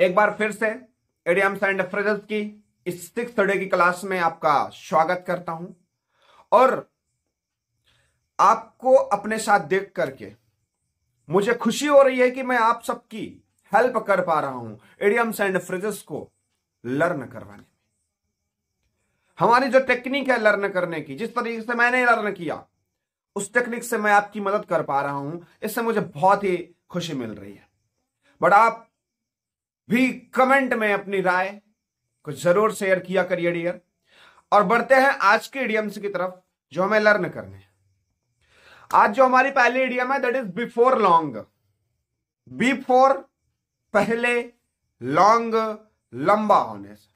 एक बार फिर से एडियम्स एंड फ्रेजल्स की इस सिक्स डे की क्लास में आपका स्वागत करता हूं और आपको अपने साथ देख करके मुझे खुशी हो रही है कि मैं आप सबकी हेल्प कर पा रहा हूं एडियम्स एंड फ्रेजेस को लर्न करवाने में हमारी जो टेक्निक है लर्न करने की जिस तरीके से मैंने लर्न किया उस टेक्निक से मैं आपकी मदद कर पा रहा हूं इससे मुझे बहुत ही खुशी मिल रही है बट आप भी कमेंट में अपनी राय को जरूर शेयर किया करिए डियर और बढ़ते हैं आज के इडियम्स की तरफ जो हमें लर्न करने हैं आज जो हमारी पहली इडियम है that is before long before पहले लॉन्ग लंबा होने से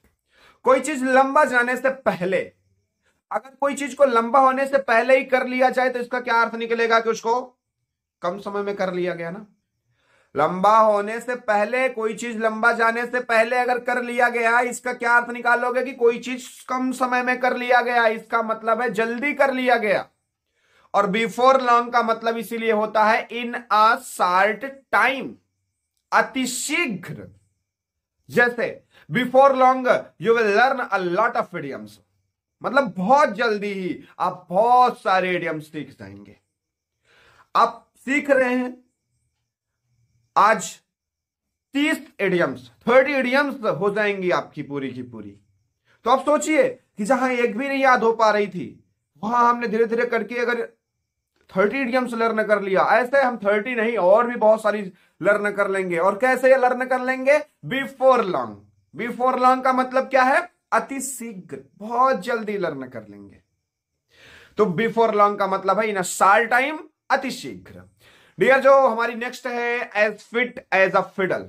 कोई चीज लंबा जाने से पहले अगर कोई चीज को लंबा होने से पहले ही कर लिया जाए तो इसका क्या अर्थ निकलेगा कि उसको कम समय में कर लिया गया ना लंबा होने से पहले कोई चीज लंबा जाने से पहले अगर कर लिया गया इसका क्या अर्थ निकालोगे कि कोई चीज कम समय में कर लिया गया इसका मतलब है जल्दी कर लिया गया और बिफोर लॉन्ग का मतलब इसीलिए होता है इन अ शार्ट टाइम अतिशीघ्र जैसे before long you will learn a lot of idioms मतलब बहुत जल्दी ही आप बहुत सारे एडियम्स सीख जाएंगे आप सीख रहे हैं आज तीस एडियम्स थर्टी एडियम्स हो जाएंगी आपकी पूरी की पूरी तो आप सोचिए कि जहां एक भी नहीं याद हो पा रही थी वहां हमने धीरे धीरे करके अगर थर्टी एडियम्स लर्न कर लिया ऐसे हम थर्टी नहीं और भी बहुत सारी लर्न कर लेंगे और कैसे लर्न कर लेंगे बिफोर लॉन्ग बिफोर लॉन्ग का मतलब क्या है अति शीघ्र बहुत जल्दी लर्न कर लेंगे तो बिफोर लॉन्ग का मतलब है इन अ टाइम अति शीघ्र डियर जो हमारी नेक्स्ट है as fit as a fiddle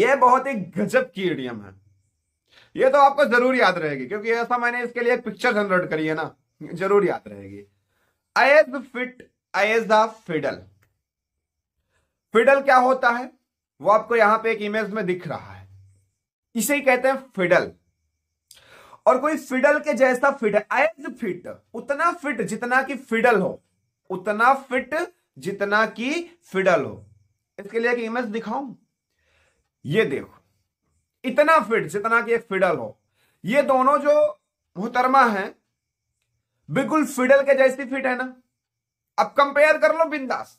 यह बहुत ही गजब की एडियम है ये तो आपको जरूर याद रहेगी क्योंकि ऐसा मैंने इसके लिए एक पिक्चर जनरेट करी है ना जरूर याद रहेगी as fit as a fiddle fiddle क्या होता है वो आपको यहां पे एक इमेज में दिख रहा है इसे ही कहते हैं फिडल और कोई फिडल के जैसा फिट एज फिट उतना फिट जितना कि फिडल हो उतना फिट जितना कि फिडल हो इसके लिए एक इमेज दिखाऊं ये देखो इतना फिट जितना कि फिडल हो ये दोनों जो मुहतरमा है बिल्कुल फिडल के जैसी फिट है ना अब कंपेयर कर लो बिंदास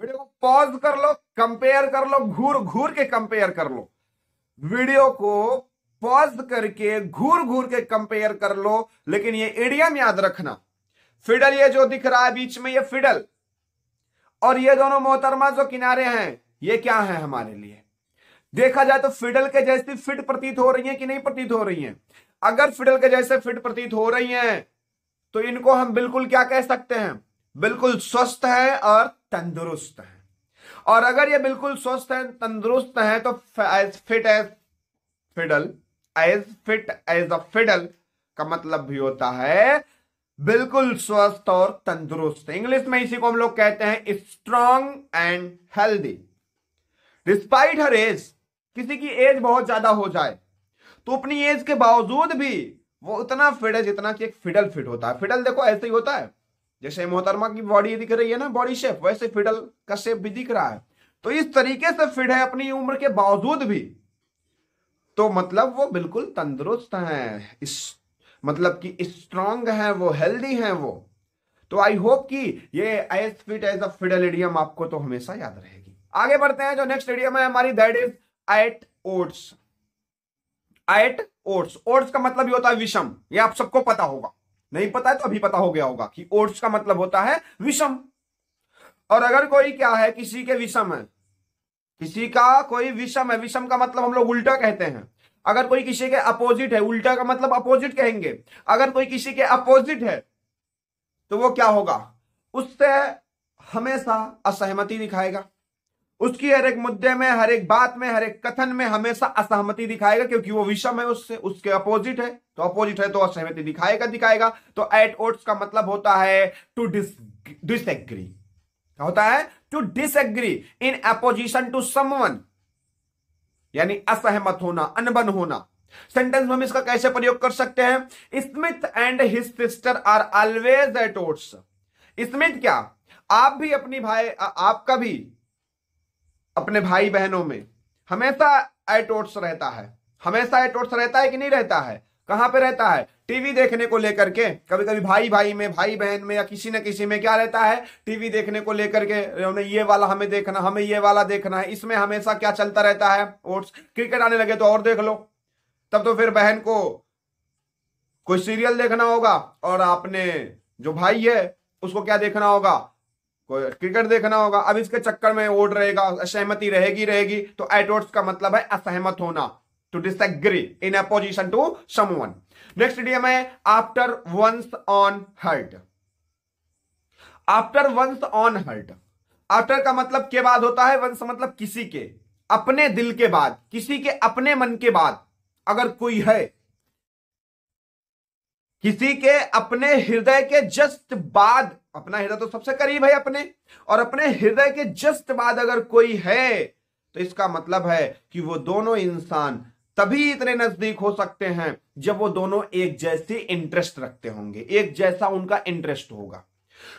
वीडियो को पॉज कर लो कंपेयर कर लो घूर घूर के कंपेयर कर लो वीडियो को पॉज करके घूर घूर के कंपेयर कर लो लेकिन ये एडियम याद रखना फिडल ये जो दिख रहा है बीच में ये फिडल और ये दोनों मोहतरमा जो किनारे हैं ये क्या है हमारे लिए देखा जाए तो फिडल के जैसे फिट प्रतीत हो रही है कि नहीं प्रतीत हो रही है अगर फिडल के जैसे फिट प्रतीत हो रही है तो इनको हम बिल्कुल क्या कह सकते हैं बिल्कुल स्वस्थ है और तंदुरुस्त है और अगर ये बिल्कुल स्वस्थ है तंदुरुस्त है तो as fit as fiddle as fit as a fiddle का मतलब भी होता है बिल्कुल स्वस्थ और तंदुरुस्त इंग्लिश में इसी को हम लोग कहते हैं strong and healthy despite her age किसी की एज बहुत ज्यादा हो जाए तो अपनी एज के बावजूद भी वो उतना फिट है जितना कि एक फिडल फिट होता है फिडल देखो ऐसे ही होता है जैसे मोहतरमा की बॉडी दिख रही है ना बॉडी शेप वैसे फिडल का शेप भी दिख रहा है तो इस तरीके से फिट है अपनी उम्र के बावजूद भी तो मतलब वो बिल्कुल तंदुरुस्त है मतलब कि स्ट्रांग है वो हेल्दी है वो तो आई होप कि ये as fit as a fiddle idiom आपको तो हमेशा याद रहेगी आगे बढ़ते हैं जो नेक्स्ट एडियम है हमारी that is at odds at odds odds का मतलब ये होता है विषम ये आप सबको पता होगा नहीं पता है तो अभी पता हो गया होगा कि ओट्स का मतलब होता है विषम और अगर कोई क्या है किसी के विषम है किसी का कोई विषम है विषम का मतलब हम लोग उल्टा कहते हैं अगर कोई किसी के अपोजिट है उल्टा का मतलब अपोजिट कहेंगे अगर कोई किसी के अपोजिट है तो वो क्या होगा उससे हमेशा असहमति दिखाएगा उसकी हर एक मुद्दे में हर एक बात में हर एक कथन में हमेशा असहमति दिखाएगा क्योंकि वो विषम है उससे उसके अपोजिट है तो अपोजिट है तो असहमति दिखाएगा दिखाएगा तो एट ओट्स का मतलब होता है टू डिस होता है to disagree in opposition to someone यानी असहमत होना अनबन होना सेंटेंस में हम इसका कैसे प्रयोग कर सकते हैं Smith and his sister are always at odds Smith क्या आप भी अपनी भाई आपका भी अपने भाई बहनों में हमेशा एट ओट्स रहता है हमेशा एट ओट्स रहता है कि नहीं रहता है कहां पे रहता है टीवी देखने को लेकर के कभी कभी भाई भाई में भाई बहन में या किसी न किसी में क्या रहता है टीवी देखने को लेकर के हमें ये वाला हमें देखना हमें ये वाला देखना है इसमें हमेशा क्या चलता रहता है और क्रिकेट आने लगे तो और देख लो तब तो फिर बहन को कोई सीरियल देखना होगा और आपने जो भाई है उसको क्या देखना होगा कोई क्रिकेट देखना होगा अब इसके चक्कर में वोट रहेगा असहमति रहेगी रहेगी तो एटोट्स का मतलब है असहमत होना to disagree in opposition to someone next idiom है after one's own heart after one's own heart after का मतलब के बाद होता है वंस मतलब किसी के अपने दिल के बाद किसी के अपने मन के बाद अगर कोई है किसी के अपने हृदय के जस्ट बाद अपना हृदय तो सबसे करीब है अपने और अपने हृदय के जस्ट बाद अगर कोई है तो इसका मतलब है कि वो दोनों इंसान तभी इतने नजदीक हो सकते हैं जब वो दोनों एक जैसे इंटरेस्ट रखते होंगे एक जैसा उनका इंटरेस्ट होगा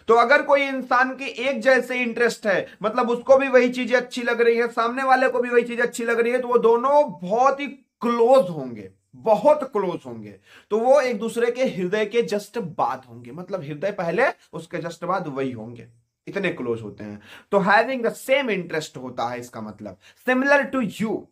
तो अगर कोई इंसान की एक जैसे इंटरेस्ट है मतलब उसको भी वही चीजें अच्छी लग रही है सामने वाले को भी वही चीज अच्छी लग रही है तो वो दोनों बहुत ही क्लोज होंगे बहुत क्लोज होंगे तो वो एक दूसरे के हृदय के जस्ट बाद होंगे मतलब हृदय पहले उसके जस्ट बाद वही होंगे इतने क्लोज होते हैं तो हैविंग द सेम इंटरेस्ट होता है इसका मतलब सिमिलर टू यू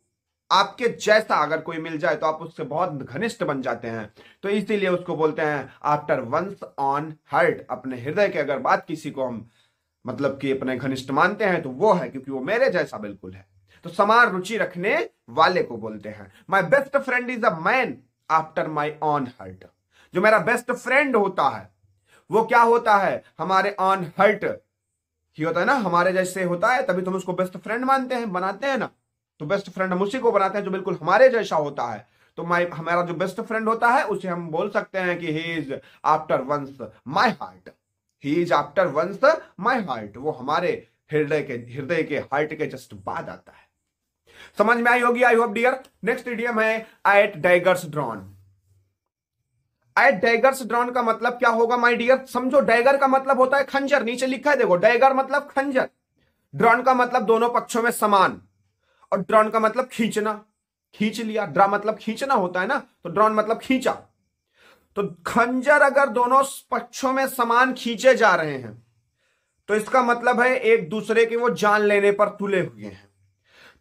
आपके जैसा अगर कोई मिल जाए तो आप उससे बहुत घनिष्ठ बन जाते हैं तो इसीलिए उसको बोलते हैं आफ्टर वंस ऑन हर्ट अपने हृदय के अगर बात किसी को हम मतलब कि अपने घनिष्ठ मानते हैं तो वो है क्योंकि वो मेरे जैसा बिल्कुल है तो समान रुचि रखने वाले को बोलते हैं my best friend is a man after my own heart जो मेरा बेस्ट फ्रेंड होता है वो क्या होता है हमारे ऑन हर्ट ही होता है ना हमारे जैसे होता है तभी तुम तो उसको बेस्ट फ्रेंड मानते हैं बनाते हैं ना तो बेस्ट फ्रेंड हम उसी को बनाते हैं जो बिल्कुल हमारे जैसा होता है तो माय हमारा जो बेस्ट फ्रेंड होता है उसे हम बोल सकते हैं कि he is after one's my heart he is after one's my heart वो हमारे हृदय के हृदय के हार्ट के जस्ट बाद आता है समझ में आई होगी I hope dear next idiom है at daggers drawn at daggers drawn का मतलब क्या होगा माई डियर समझो डाइगर का मतलब होता है खंजर नीचे लिखा है देखो डाइगर मतलब खंजर ड्रॉन का मतलब दोनों पक्षों में समान और ड्रॉन का मतलब खींचना खींच लिया ड्रा मतलब खींचना होता है ना तो ड्रॉन मतलब खींचा तो खंजर अगर दोनों पक्षों में समान खींचे जा रहे हैं तो इसका मतलब है एक दूसरे के वो जान लेने पर तुले हुए हैं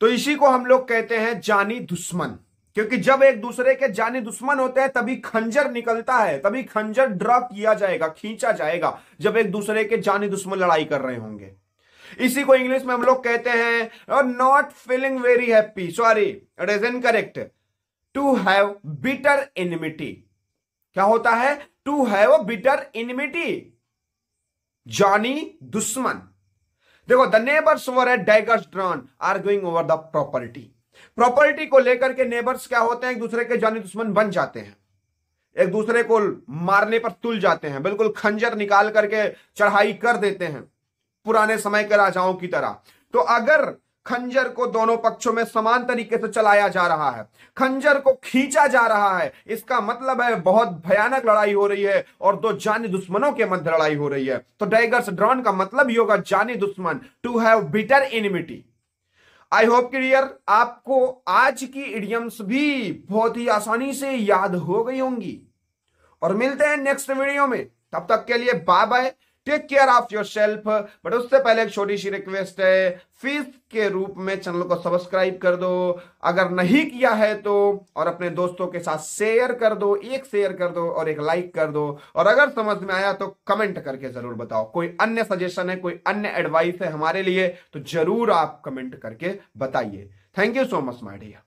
तो इसी को हम लोग कहते हैं जानी दुश्मन क्योंकि जब एक दूसरे के जानी दुश्मन होते हैं तभी खंजर निकलता है तभी खंजर ड्रॉ किया जाएगा खींचा जाएगा जब एक दूसरे के जानी दुश्मन लड़ाई कर रहे होंगे इसी को इंग्लिश में हम लोग कहते हैं not feeling very happy sorry it is correct to have bitter enmity क्या होता है टू हैव बिटर इनमिटी जॉनी दुश्मन देखो the neighbours were at daggers drawn are going over the property property को लेकर के नेबर्स क्या होते हैं एक दूसरे के जॉनी दुश्मन बन जाते हैं एक दूसरे को मारने पर तुल जाते हैं बिल्कुल खंजर निकाल करके चढ़ाई कर देते हैं पुराने समय के राजाओं की तरह तो अगर खंजर को दोनों पक्षों में समान तरीके से चलाया जा रहा है खंजर को खींचा जा रहा है इसका मतलब है बहुत भयानक लड़ाई हो रही है और दो जानी दुश्मनों के मध्य लड़ाई हो रही है तो डाइगर्स ड्रॉन का मतलब ही होगा जानी दुश्मन to have bitter enmity I hope clear आपको आज की इडियम्स भी बहुत ही आसानी से याद हो गई होंगी और मिलते हैं नेक्स्ट वीडियो में तब तक के लिए bye bye take care of your self but उससे पहले एक छोटी सी रिक्वेस्ट है फीस के रूप में चैनल को सब्सक्राइब कर दो अगर नहीं किया है तो और अपने दोस्तों के साथ शेयर कर दो एक शेयर कर दो और एक लाइक कर दो और अगर समझ में आया तो कमेंट करके जरूर बताओ कोई अन्य सजेशन है कोई अन्य एडवाइस है हमारे लिए तो जरूर आप कमेंट करके बताइए thank you so much Midea